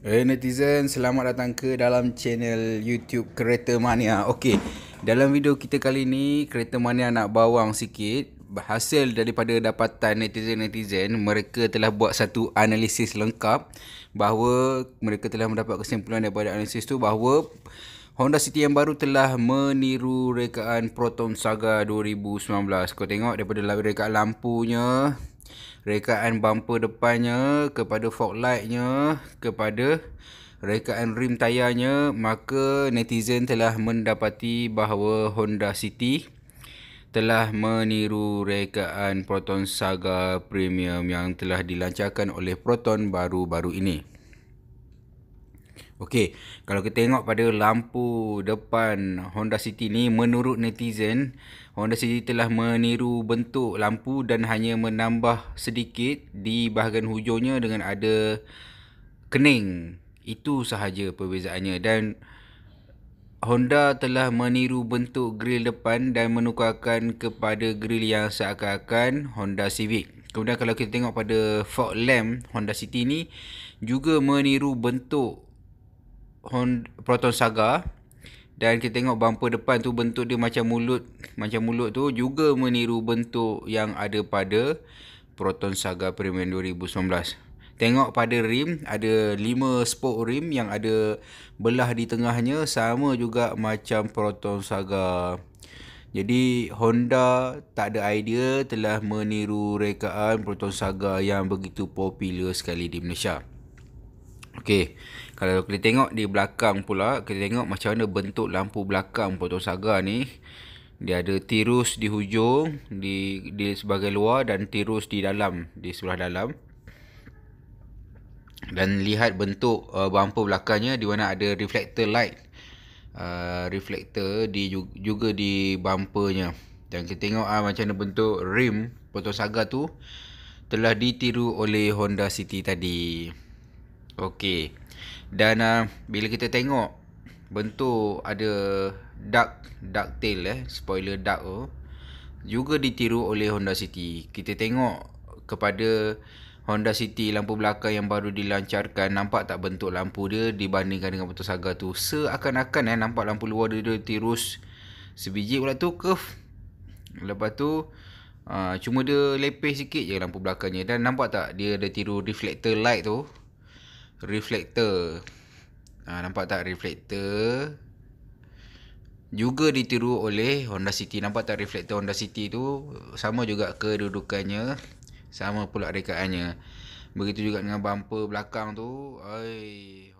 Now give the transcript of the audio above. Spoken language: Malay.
Eh hey, netizen, selamat datang ke dalam channel YouTube Kereta Mania. Okey, dalam video kita kali ini Kereta Mania nak bawang sikit hasil daripada dapatan netizen-netizen, mereka telah buat satu analisis lengkap bahawa mereka telah mendapat kesimpulan daripada analisis tu bahawa Honda City yang baru telah meniru rekaan Proton Saga 2019. Kau tengok daripada rekaan lampunya, rekaan bumper depannya kepada fog lightnya kepada rekaan rim tayarnya maka netizen telah mendapati bahawa Honda City telah meniru rekaan Proton Saga Premium yang telah dilancarkan oleh Proton baru-baru ini. Okey, kalau kita tengok pada lampu depan Honda City ni menurut netizen Honda City telah meniru bentuk lampu dan hanya menambah sedikit di bahagian hujungnya dengan ada kening. Itu sahaja perbezaannya dan Honda telah meniru bentuk grill depan dan menukarkan kepada grill yang seakan-akan Honda Civic. Kemudian kalau kita tengok pada fog lamp Honda City ni juga meniru bentuk Honda Proton Saga dan kita tengok bumper depan tu bentuk dia macam mulut macam mulut tu juga meniru bentuk yang ada pada Proton Saga Premium 2019. Tengok pada rim ada 5 spoke rim yang ada belah di tengahnya sama juga macam Proton Saga. Jadi Honda tak ada idea telah meniru rekaan Proton Saga yang begitu popular sekali di Malaysia. Okey, kalau kita tengok di belakang pula, kita tengok macam mana bentuk lampu belakang potong saga ni. Dia ada tirus di hujung, di, di sebagai luar dan tirus di dalam, di sebelah dalam. Dan lihat bentuk uh, bumper belakangnya di mana ada reflector light. Uh, reflector di, juga di bumpernya. Dan kita tengok uh, macam mana bentuk rim potong saga tu telah ditiru oleh Honda City tadi. Okey. Dan uh, bila kita tengok bentuk ada duck duck tail eh spoiler duck tu juga ditiru oleh Honda City. Kita tengok kepada Honda City lampu belakang yang baru dilancarkan nampak tak bentuk lampu dia dibandingkan dengan bentuk Saga tu seakan-akan eh nampak lampu luar dia, dia tirus sebiji pula tu ke lepas tu uh, cuma dia lepeh sikit je lampu belakangnya dan nampak tak dia ada tiru reflector light tu reflektor ha, ah, Nampak tak reflektor Juga ditiru oleh Honda City Nampak tak reflektor Honda City tu Sama juga kedudukannya Sama pula rekaannya Begitu juga dengan bumper belakang tu Oi,